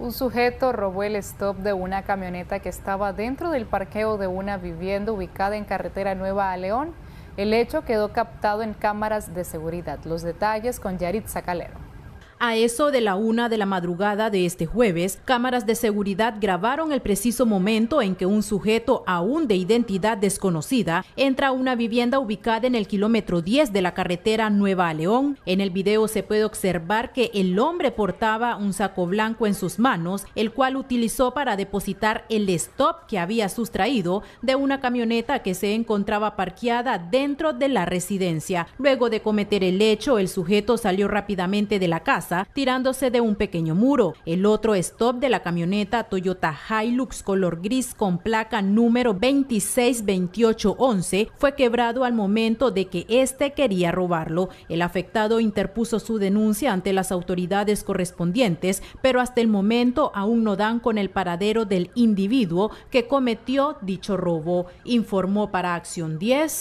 Un sujeto robó el stop de una camioneta que estaba dentro del parqueo de una vivienda ubicada en carretera Nueva a León. El hecho quedó captado en cámaras de seguridad. Los detalles con Yarit Zacalero. A eso de la una de la madrugada de este jueves, cámaras de seguridad grabaron el preciso momento en que un sujeto aún de identidad desconocida entra a una vivienda ubicada en el kilómetro 10 de la carretera Nueva León. En el video se puede observar que el hombre portaba un saco blanco en sus manos, el cual utilizó para depositar el stop que había sustraído de una camioneta que se encontraba parqueada dentro de la residencia. Luego de cometer el hecho, el sujeto salió rápidamente de la casa tirándose de un pequeño muro. El otro stop de la camioneta Toyota Hilux color gris con placa número 262811 fue quebrado al momento de que este quería robarlo. El afectado interpuso su denuncia ante las autoridades correspondientes, pero hasta el momento aún no dan con el paradero del individuo que cometió dicho robo, informó para Acción 10